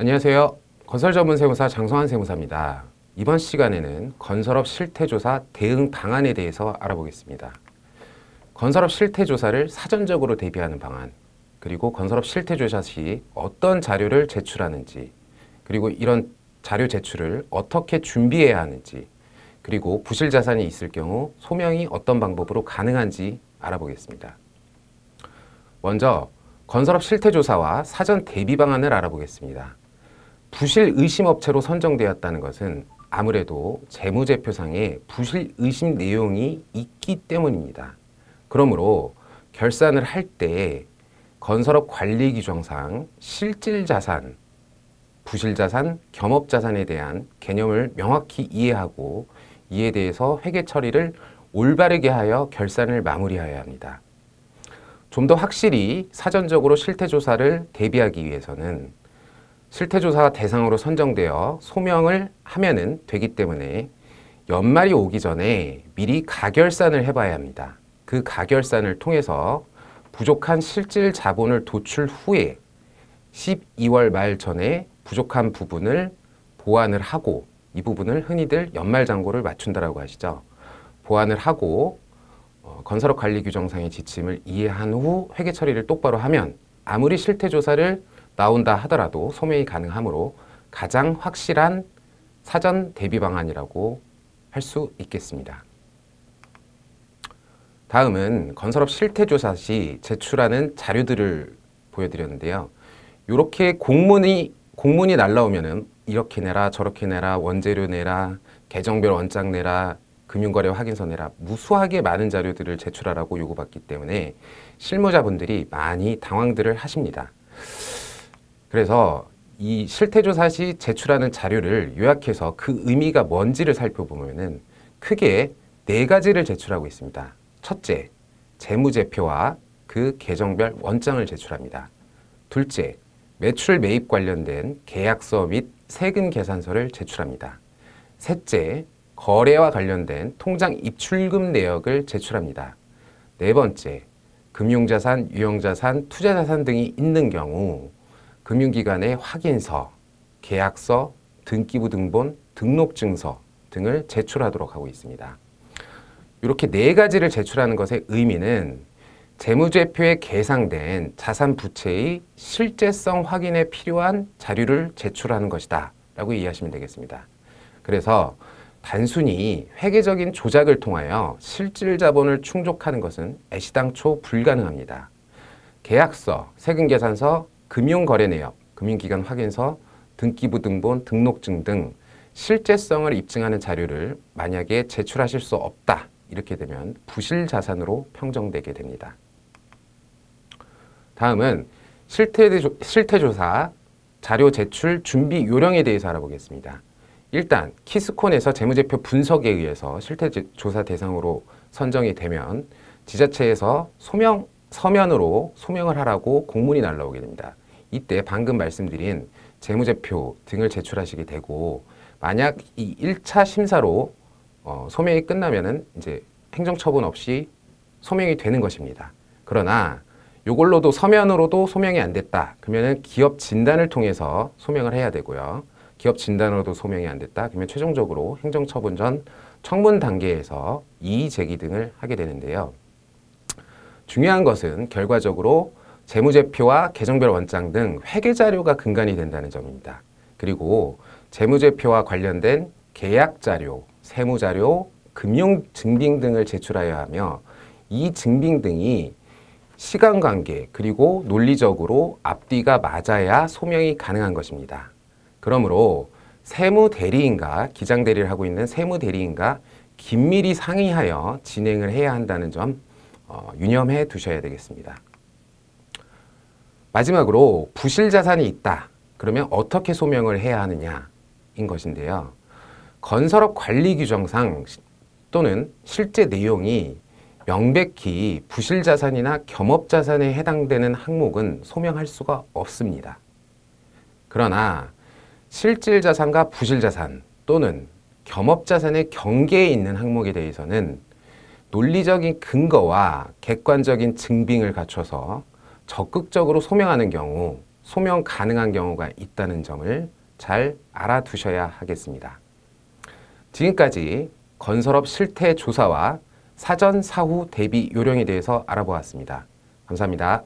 안녕하세요. 건설 전문 세무사 장성환 세무사입니다. 이번 시간에는 건설업 실태조사 대응 방안에 대해서 알아보겠습니다. 건설업 실태조사를 사전적으로 대비하는 방안, 그리고 건설업 실태조사 시 어떤 자료를 제출하는지, 그리고 이런 자료 제출을 어떻게 준비해야 하는지, 그리고 부실 자산이 있을 경우 소명이 어떤 방법으로 가능한지 알아보겠습니다. 먼저 건설업 실태조사와 사전 대비 방안을 알아보겠습니다. 부실 의심 업체로 선정되었다는 것은 아무래도 재무제표상에 부실 의심 내용이 있기 때문입니다. 그러므로 결산을 할 때 건설업 관리 규정상 실질 자산, 부실 자산, 겸업 자산에 대한 개념을 명확히 이해하고 이에 대해서 회계 처리를 올바르게 하여 결산을 마무리하야 합니다. 좀 더 확실히 사전적으로 실태 조사를 대비하기 위해서는 실태조사 대상으로 선정되어 소명을 하면은 되기 때문에 연말이 오기 전에 미리 가결산을 해봐야 합니다. 그 가결산을 통해서 부족한 실질 자본을 도출 후에 12월 말 전에 부족한 부분을 보완을 하고 이 부분을 흔히들 연말 잔고를 맞춘다라 하시죠. 보완을 하고 어, 건설업 관리 규정상의 지침을 이해한 후 회계 처리를 똑바로 하면 아무리 실태 조사를 나온다 하더라도 소명이 가능하므로 가장 확실한 사전 대비 방안이라고 할 수 있겠습니다. 다음은 건설업 실태조사 시 제출하는 자료들을 보여드렸는데요. 이렇게 공문이 공문이 날라오면은 이렇게 내라 저렇게 내라 원재료 내라 계정별 원장 내라 금융거래 확인서 내라 무수하게 많은 자료들을 제출하라고 요구받기 때문에 실무자분들이 많이 당황들을 하십니다. 그래서 이 실태조사시 제출하는 자료를 요약해서 그 의미가 뭔지를 살펴보면 크게 네 가지를 제출하고 있습니다. 첫째, 재무제표와 그 계정별 원장을 제출합니다. 둘째, 매출 매입 관련된 계약서 및 세금 계산서를 제출합니다. 셋째, 거래와 관련된 통장 입출금 내역을 제출합니다. 네 번째, 금융자산, 유형자산, 투자자산 등이 있는 경우 금융기관의 확인서, 계약서, 등기부 등본, 등록증서 등을 제출하도록 하고 있습니다. 이렇게 네 가지를 제출하는 것의 의미는 재무제표에 계상된 자산 부채의 실제성 확인에 필요한 자료를 제출하는 것이다 라고 이해하시면 되겠습니다. 그래서 단순히 회계적인 조작을 통하여 실질 자본을 충족하는 것은 애시당초 불가능합니다. 계약서, 세금 계산서, 금융거래 내역, 금융기관 확인서, 등기부 등본, 등록증 등 실제성을 입증하는 자료를 만약에 제출하실 수 없다 이렇게 되면 부실 자산으로 평정되게 됩니다. 다음은 실태조, 사 자료 제출 준비 요령에 대해서 알아보겠습니다. 일단 키스콘에서 재무제표 분석에 의해서 실태조사 대상으로 선정이 되면 지자체에서 소명, 서면으로 소명을 하라고 공문이 날라오게 됩니다. 이때 방금 말씀드린 재무제표 등을 제출하시게 되고 만약 이 1차 심사로 어, 소명이 끝나면은 이제 행정처분 없이 소명이 되는 것입니다. 그러나 이걸로도 서면으로도 소명이 안 됐다. 그러면은 기업 진단을 통해서 소명을 해야 되고요. 기업 진단으로도 소명이 안 됐다. 그러면 최종적으로 행정처분 전 청문 단계에서 이의 제기 등을 하게 되는데요. 중요한 것은 결과적으로 재무제표와 계정별 원장 등 회계자료가 근간이 된다는 점입니다. 그리고 재무제표와 관련된 계약자료, 세무자료, 금융증빙 등을 제출하여야 하며 이 증빙 등이 시간관계 그리고 논리적으로 앞뒤가 맞아야 소명이 가능한 것입니다. 그러므로 세무대리인과 기장대리를 하고 있는 세무대리인과 긴밀히 상의하여 진행을 해야 한다는 점 어, 유념해 두셔야 되겠습니다. 마지막으로 부실 자산이 있다. 그러면 어떻게 소명을 해야 하느냐인 것인데요. 건설업 관리 규정상 또는 실제 내용이 명백히 부실 자산이나 겸업 자산에 해당되는 항목은 소명할 수가 없습니다. 그러나 실질 자산과 부실 자산 또는 겸업 자산의 경계에 있는 항목에 대해서는 논리적인 근거와 객관적인 증빙을 갖춰서 적극적으로 소명하는 경우 소명 가능한 경우가 있다는 점을 잘 알아두셔야 하겠습니다. 지금까지 건설업 실태 조사와 사전 사후 대비 요령에 대해서 알아보았습니다. 감사합니다.